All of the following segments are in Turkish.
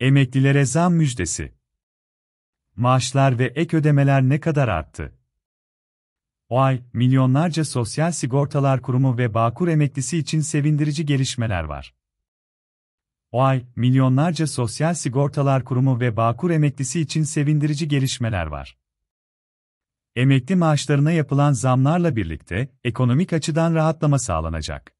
Emeklilere zam müjdesi. Maaşlar ve ek ödemeler ne kadar arttı? O ay, milyonlarca Sosyal Sigortalar Kurumu ve Bağkur emeklisi için sevindirici gelişmeler var. O ay, milyonlarca Sosyal Sigortalar Kurumu ve Bağkur emeklisi için sevindirici gelişmeler var. Emekli maaşlarına yapılan zamlarla birlikte, ekonomik açıdan rahatlama sağlanacak.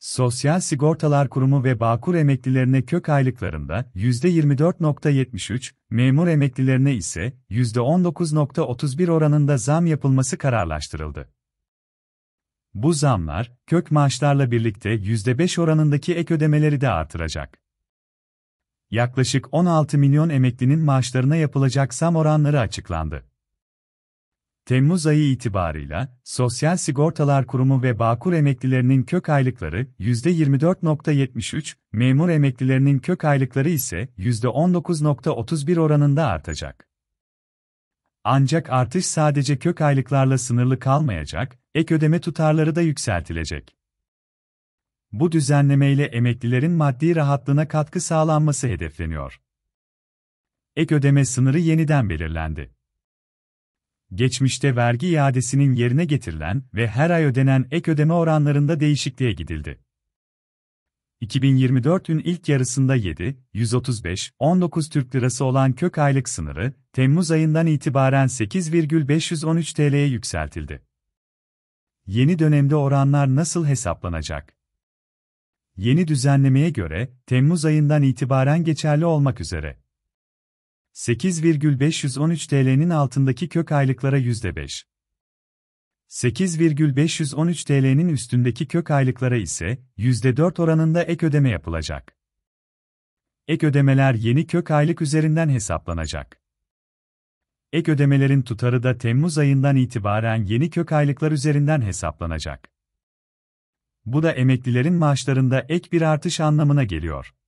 Sosyal Sigortalar Kurumu ve Bağkur emeklilerine kök aylıklarında %24.73, memur emeklilerine ise %19.31 oranında zam yapılması kararlaştırıldı. Bu zamlar, kök maaşlarla birlikte %5 oranındaki ek ödemeleri de artıracak. Yaklaşık 16 milyon emeklinin maaşlarına yapılacak zam oranları açıklandı. Temmuz ayı itibarıyla, Sosyal Sigortalar Kurumu ve Bağkur emeklilerinin kök aylıkları %24.73, memur emeklilerinin kök aylıkları ise %19.31 oranında artacak. Ancak artış sadece kök aylıklarla sınırlı kalmayacak, ek ödeme tutarları da yükseltilecek. Bu düzenlemeyle emeklilerin maddi rahatlığına katkı sağlanması hedefleniyor. Ek ödeme sınırı yeniden belirlendi geçmişte vergi iadesinin yerine getirilen ve her ay ödenen ek ödeme oranlarında değişikliğe gidildi. 2024'ün ilk yarısında 7, 135, 19 Türk Lirası olan kök aylık sınırı, Temmuz ayından itibaren 8,513 TL'ye yükseltildi. Yeni dönemde oranlar nasıl hesaplanacak? Yeni düzenlemeye göre, Temmuz ayından itibaren geçerli olmak üzere, 8,513 TL'nin altındaki kök aylıklara %5. 8,513 TL'nin üstündeki kök aylıklara ise %4 oranında ek ödeme yapılacak. Ek ödemeler yeni kök aylık üzerinden hesaplanacak. Ek ödemelerin tutarı da Temmuz ayından itibaren yeni kök aylıklar üzerinden hesaplanacak. Bu da emeklilerin maaşlarında ek bir artış anlamına geliyor.